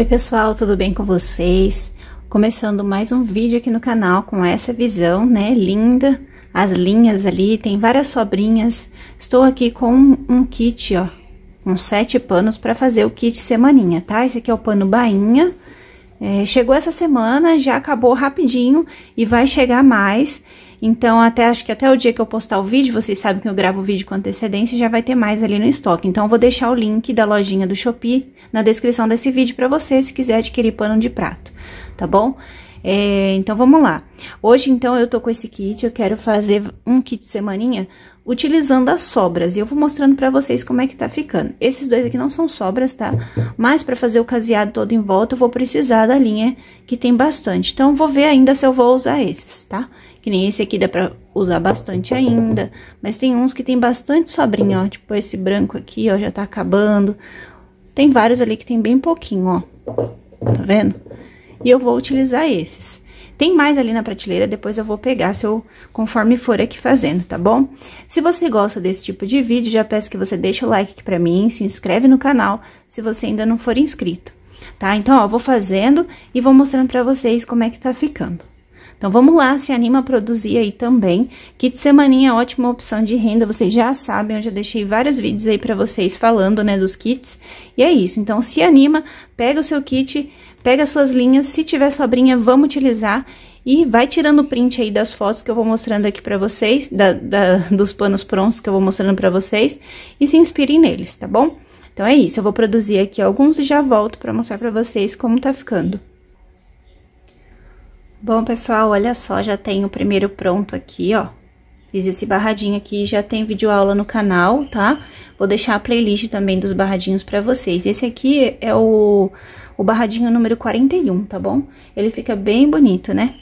Oi pessoal, tudo bem com vocês? Começando mais um vídeo aqui no canal com essa visão, né, linda, as linhas ali, tem várias sobrinhas, estou aqui com um, kit, ó, com sete panos para fazer o kit semaninha, tá? Esse aqui é o pano bainha, é, chegou essa semana, já acabou rapidinho e vai chegar mais, então, até acho que até o dia que eu postar o vídeo, vocês sabem que eu gravo o vídeo com antecedência, já vai ter mais ali no estoque. Então, eu vou deixar o link da lojinha do Shopee na descrição desse vídeo para você, se quiser adquirir pano de prato, tá bom? É, então, vamos lá. Hoje, então, eu tô com esse kit, eu quero fazer um kit semaninha utilizando as sobras. E eu vou mostrando pra vocês como é que tá ficando. Esses dois aqui não são sobras, tá? Mas pra fazer o caseado todo em volta, eu vou precisar da linha que tem bastante. Então, vou ver ainda se eu vou usar esses, tá? Que nem esse aqui dá pra usar bastante ainda. Mas tem uns que tem bastante sobrinha, ó. Tipo, esse branco aqui, ó, já tá acabando. Tem vários ali que tem bem pouquinho, ó. Tá vendo? E eu vou utilizar esses. Tem mais ali na prateleira, depois eu vou pegar se eu, conforme for aqui fazendo, tá bom? Se você gosta desse tipo de vídeo, já peço que você deixe o like aqui pra mim, se inscreve no canal, se você ainda não for inscrito, tá? Então, ó, vou fazendo e vou mostrando pra vocês como é que tá ficando. Então, vamos lá, se anima a produzir aí também. Kit semaninha é ótima opção de renda, vocês já sabem, eu já deixei vários vídeos aí pra vocês falando, né, dos kits. E é isso, então se anima, pega o seu kit, pega as suas linhas, se tiver sobrinha, vamos utilizar. E vai tirando print aí das fotos que eu vou mostrando aqui pra vocês, da, da, dos panos prontos que eu vou mostrando pra vocês, e se inspirem neles, tá bom? Então é isso, eu vou produzir aqui alguns e já volto pra mostrar pra vocês como tá ficando. Bom, pessoal, olha só, já tem o primeiro pronto aqui, ó. Fiz esse barradinho aqui, já tem vídeo aula no canal, tá? Vou deixar a playlist também dos barradinhos pra vocês. Esse aqui é o, o barradinho número 41, tá bom? Ele fica bem bonito, né?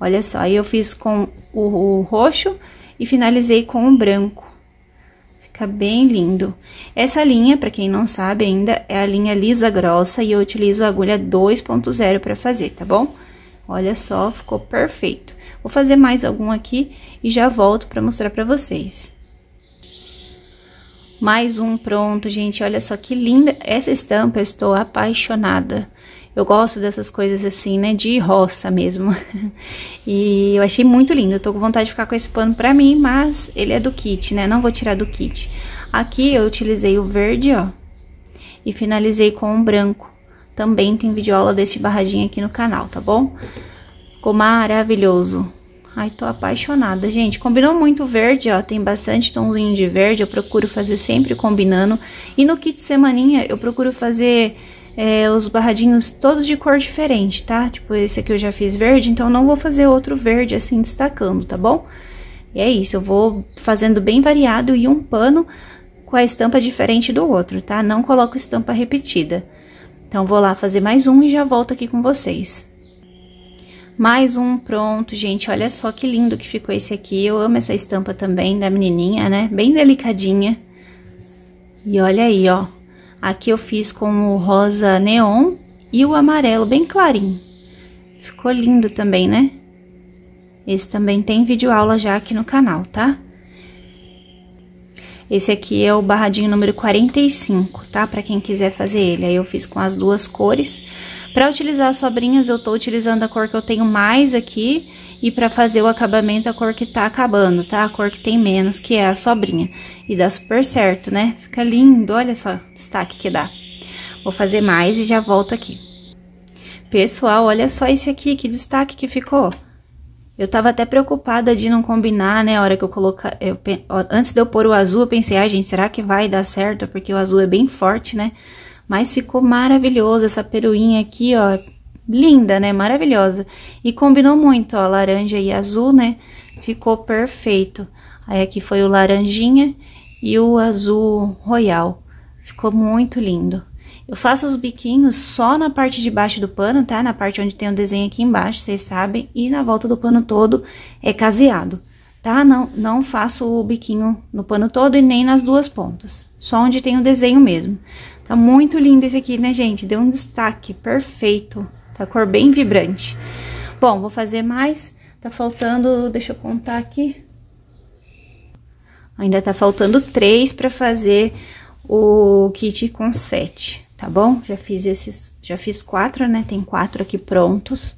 Olha só, aí eu fiz com o, o roxo e finalizei com o branco. Fica bem lindo. Essa linha, pra quem não sabe ainda, é a linha lisa grossa e eu utilizo a agulha 2.0 pra fazer, Tá bom? Olha só, ficou perfeito. Vou fazer mais algum aqui e já volto para mostrar para vocês. Mais um pronto, gente. Olha só que linda. Essa estampa eu estou apaixonada. Eu gosto dessas coisas assim, né? De roça mesmo. e eu achei muito lindo. Eu tô com vontade de ficar com esse pano pra mim, mas ele é do kit, né? Não vou tirar do kit. Aqui eu utilizei o verde, ó. E finalizei com o branco também tem videoaula desse barradinho aqui no canal, tá bom? Ficou maravilhoso. Ai, tô apaixonada, gente. Combinou muito verde, ó. Tem bastante tonzinho de verde. Eu procuro fazer sempre combinando. E no kit semaninha, eu procuro fazer é, os barradinhos todos de cor diferente, tá? Tipo, esse aqui eu já fiz verde, então não vou fazer outro verde assim destacando, tá bom? E é isso, eu vou fazendo bem variado e um pano com a estampa diferente do outro, tá? Não coloco estampa repetida. Então, vou lá fazer mais um e já volto aqui com vocês. Mais um pronto, gente. Olha só que lindo que ficou esse aqui. Eu amo essa estampa também da menininha, né? Bem delicadinha. E olha aí, ó. Aqui eu fiz com o rosa neon e o amarelo bem clarinho. Ficou lindo também, né? Esse também tem vídeo aula já aqui no canal, tá? Esse aqui é o barradinho número 45, tá? Pra quem quiser fazer ele. Aí eu fiz com as duas cores. Pra utilizar as sobrinhas, eu tô utilizando a cor que eu tenho mais aqui. E pra fazer o acabamento, a cor que tá acabando, tá? A cor que tem menos, que é a sobrinha. E dá super certo, né? Fica lindo, olha só o destaque que dá. Vou fazer mais e já volto aqui. Pessoal, olha só esse aqui, que destaque que ficou. Eu tava até preocupada de não combinar, né? A hora que eu colocar. Eu, antes de eu pôr o azul, eu pensei, ah, gente, será que vai dar certo? Porque o azul é bem forte, né? Mas ficou maravilhoso essa peruinha aqui, ó. Linda, né? Maravilhosa. E combinou muito, ó, laranja e azul, né? Ficou perfeito. Aí aqui foi o laranjinha e o azul royal. Ficou muito lindo. Eu faço os biquinhos só na parte de baixo do pano, tá? Na parte onde tem o desenho aqui embaixo, vocês sabem. E na volta do pano todo é caseado, tá? Não, não faço o biquinho no pano todo e nem nas duas pontas. Só onde tem o desenho mesmo. Tá muito lindo esse aqui, né, gente? Deu um destaque perfeito. Tá cor bem vibrante. Bom, vou fazer mais. Tá faltando, deixa eu contar aqui. Ainda tá faltando três pra fazer o kit com sete tá bom? Já fiz esses, já fiz quatro, né? Tem quatro aqui prontos.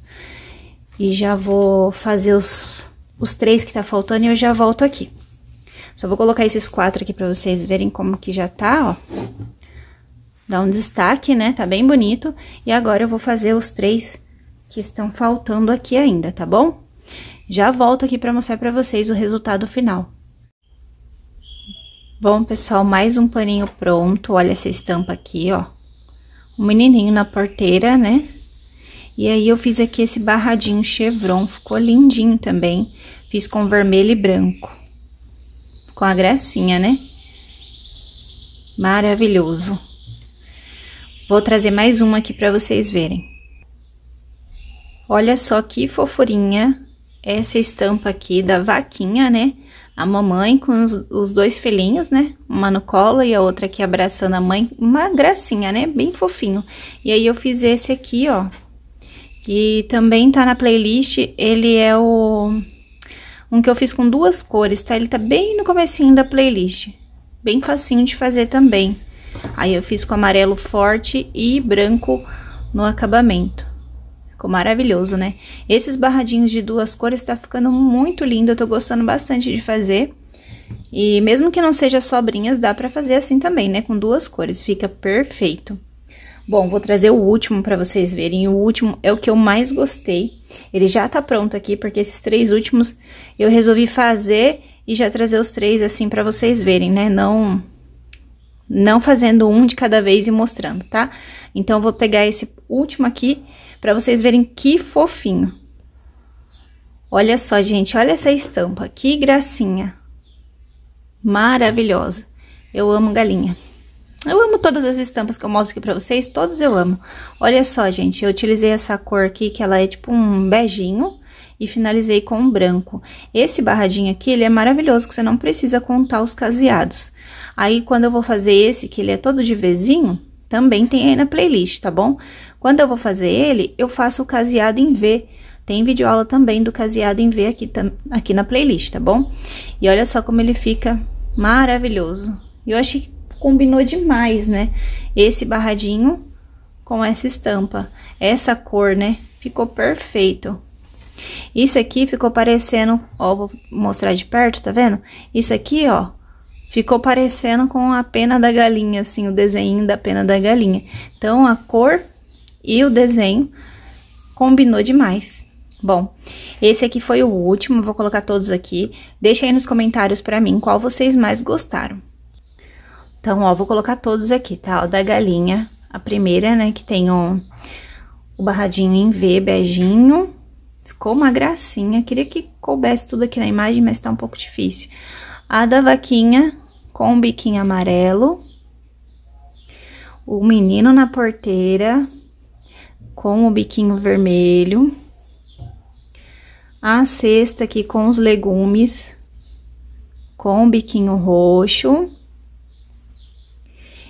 E já vou fazer os, os três que tá faltando e eu já volto aqui. Só vou colocar esses quatro aqui pra vocês verem como que já tá, ó. Dá um destaque, né? Tá bem bonito. E agora eu vou fazer os três que estão faltando aqui ainda, tá bom? Já volto aqui pra mostrar pra vocês o resultado final. Bom, pessoal, mais um paninho pronto. Olha essa estampa aqui, ó um menininho na porteira, né? E aí, eu fiz aqui esse barradinho chevron, ficou lindinho também. Fiz com vermelho e branco. Com a gracinha, né? Maravilhoso. Vou trazer mais uma aqui para vocês verem. Olha só que fofurinha essa estampa aqui da vaquinha, né? a mamãe com os, os, dois filhinhos, né? Uma no colo e a outra aqui abraçando a mãe. Uma gracinha, né? Bem fofinho. E aí eu fiz esse aqui, ó. E também tá na playlist. Ele é o... Um que eu fiz com duas cores, tá? Ele tá bem no comecinho da playlist. Bem facinho de fazer também. Aí eu fiz com amarelo forte e branco no acabamento. Ficou maravilhoso, né? Esses barradinhos de duas cores tá ficando muito lindo, eu tô gostando bastante de fazer. E mesmo que não seja sobrinhas, dá pra fazer assim também, né? Com duas cores, fica perfeito. Bom, vou trazer o último pra vocês verem. O último é o que eu mais gostei. Ele já tá pronto aqui, porque esses três últimos eu resolvi fazer e já trazer os três assim pra vocês verem, né? Não não fazendo um de cada vez e mostrando, tá? Então, eu vou pegar esse último aqui para vocês verem que fofinho. Olha só, gente, olha essa estampa, que gracinha. Maravilhosa. Eu amo galinha. Eu amo todas as estampas que eu mostro aqui pra vocês, todas eu amo. Olha só, gente, eu utilizei essa cor aqui, que ela é tipo um beijinho e finalizei com um branco. Esse barradinho aqui, ele é maravilhoso, que você não precisa contar os caseados. Aí, quando eu vou fazer esse, que ele é todo de vezinho, também tem aí na playlist, tá bom? Quando eu vou fazer ele, eu faço o caseado em V. Tem vídeo aula também do caseado em V aqui, aqui na playlist, tá bom? E olha só como ele fica maravilhoso. Eu achei que combinou demais, né? Esse barradinho com essa estampa. Essa cor, né? Ficou perfeito. Isso aqui ficou parecendo, ó, vou mostrar de perto, tá vendo? Isso aqui, ó, ficou parecendo com a pena da galinha, assim, o desenho da pena da galinha. Então, a cor e o desenho combinou demais. Bom, esse aqui foi o último, vou colocar todos aqui. Deixa aí nos comentários pra mim qual vocês mais gostaram. Então, ó, vou colocar todos aqui, tá? Ó, da galinha, a primeira, né, que tem o, o barradinho em V, beijinho. Ficou uma gracinha. Queria que coubesse tudo aqui na imagem, mas tá um pouco difícil. A da vaquinha com o biquinho amarelo. O menino na porteira com o biquinho vermelho. A cesta aqui com os legumes com o biquinho roxo.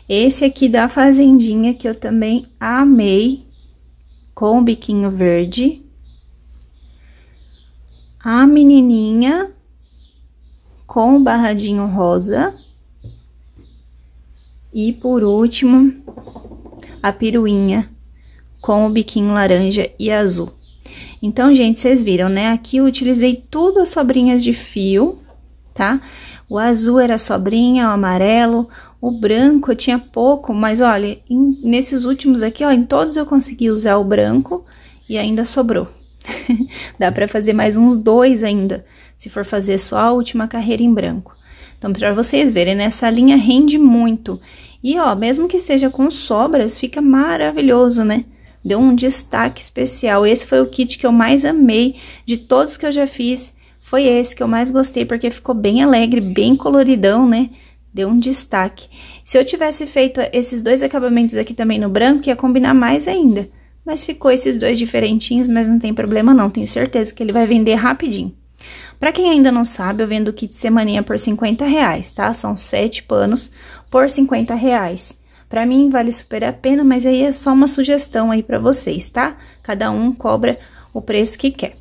Esse aqui da fazendinha que eu também amei com o biquinho verde a menininha com o barradinho rosa. E por último, a piruinha com o biquinho laranja e azul. Então, gente, vocês viram, né? Aqui eu utilizei tudo as sobrinhas de fio, tá? O azul era sobrinha, o amarelo, o branco eu tinha pouco, mas olha, em, nesses últimos aqui, ó, em todos eu consegui usar o branco e ainda sobrou. Dá para fazer mais uns dois ainda, se for fazer só a última carreira em branco. Então, para vocês verem, nessa né, Essa linha rende muito. E, ó, mesmo que seja com sobras, fica maravilhoso, né? Deu um destaque especial. Esse foi o kit que eu mais amei de todos que eu já fiz. Foi esse que eu mais gostei, porque ficou bem alegre, bem coloridão, né? Deu um destaque. Se eu tivesse feito esses dois acabamentos aqui também no branco, ia combinar mais ainda. Mas ficou esses dois diferentinhos, mas não tem problema não, tenho certeza que ele vai vender rapidinho. Para quem ainda não sabe, eu vendo o kit semaninha por 50 reais, tá? São sete panos por 50 reais. Pra mim, vale super a pena, mas aí é só uma sugestão aí pra vocês, tá? Cada um cobra o preço que quer.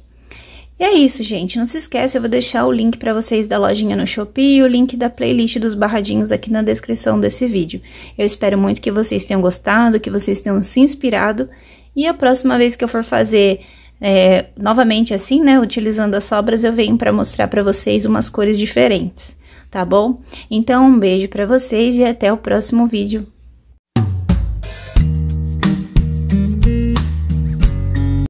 E é isso, gente. Não se esquece, eu vou deixar o link para vocês da lojinha no Shopee e o link da playlist dos barradinhos aqui na descrição desse vídeo. Eu espero muito que vocês tenham gostado, que vocês tenham se inspirado e a próxima vez que eu for fazer é, novamente assim, né, utilizando as sobras, eu venho para mostrar para vocês umas cores diferentes, tá bom? Então, um beijo para vocês e até o próximo vídeo.